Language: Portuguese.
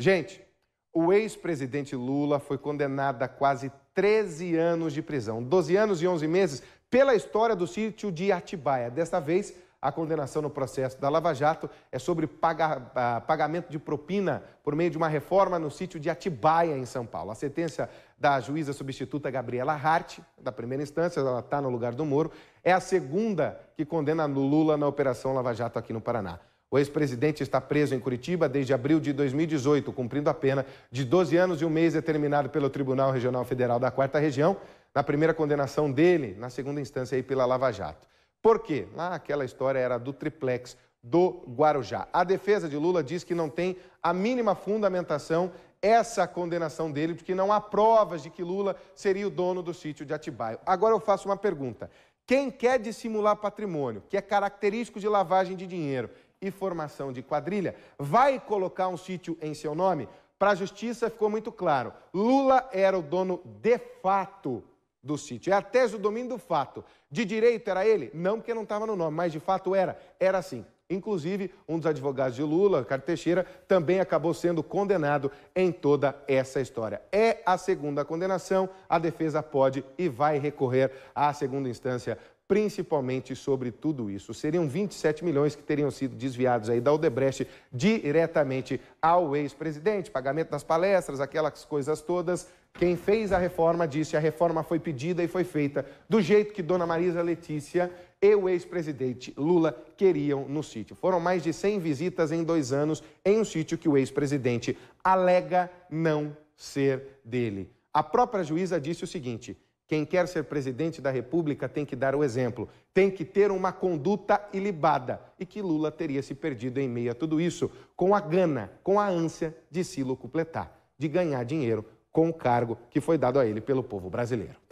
Gente, o ex-presidente Lula foi condenado a quase 13 anos de prisão, 12 anos e 11 meses, pela história do sítio de Atibaia. Desta vez, a condenação no processo da Lava Jato é sobre paga, ah, pagamento de propina por meio de uma reforma no sítio de Atibaia, em São Paulo. A sentença da juíza substituta Gabriela Hart, da primeira instância, ela está no lugar do Moro, é a segunda que condena Lula na Operação Lava Jato aqui no Paraná. O ex-presidente está preso em Curitiba desde abril de 2018, cumprindo a pena de 12 anos e um mês determinado pelo Tribunal Regional Federal da Quarta Região, na primeira condenação dele, na segunda instância aí pela Lava Jato. Por quê? Lá aquela história era do triplex do Guarujá. A defesa de Lula diz que não tem a mínima fundamentação essa condenação dele, porque não há provas de que Lula seria o dono do sítio de Atibaio. Agora eu faço uma pergunta. Quem quer dissimular patrimônio, que é característico de lavagem de dinheiro, e formação de quadrilha. Vai colocar um sítio em seu nome? Para a justiça ficou muito claro: Lula era o dono de fato do sítio. É a tese do domínio do fato. De direito era ele? Não, porque não estava no nome, mas de fato era. Era assim. Inclusive, um dos advogados de Lula, Carlos Teixeira, também acabou sendo condenado em toda essa história. É a segunda condenação, a defesa pode e vai recorrer à segunda instância principalmente sobre tudo isso. Seriam 27 milhões que teriam sido desviados aí da Odebrecht diretamente ao ex-presidente, pagamento das palestras, aquelas coisas todas. Quem fez a reforma disse, a reforma foi pedida e foi feita do jeito que Dona Marisa Letícia e o ex-presidente Lula queriam no sítio. Foram mais de 100 visitas em dois anos em um sítio que o ex-presidente alega não ser dele. A própria juíza disse o seguinte: quem quer ser presidente da República tem que dar o exemplo, tem que ter uma conduta ilibada. E que Lula teria se perdido em meio a tudo isso, com a gana, com a ânsia de se lucupletar, de ganhar dinheiro com o cargo que foi dado a ele pelo povo brasileiro.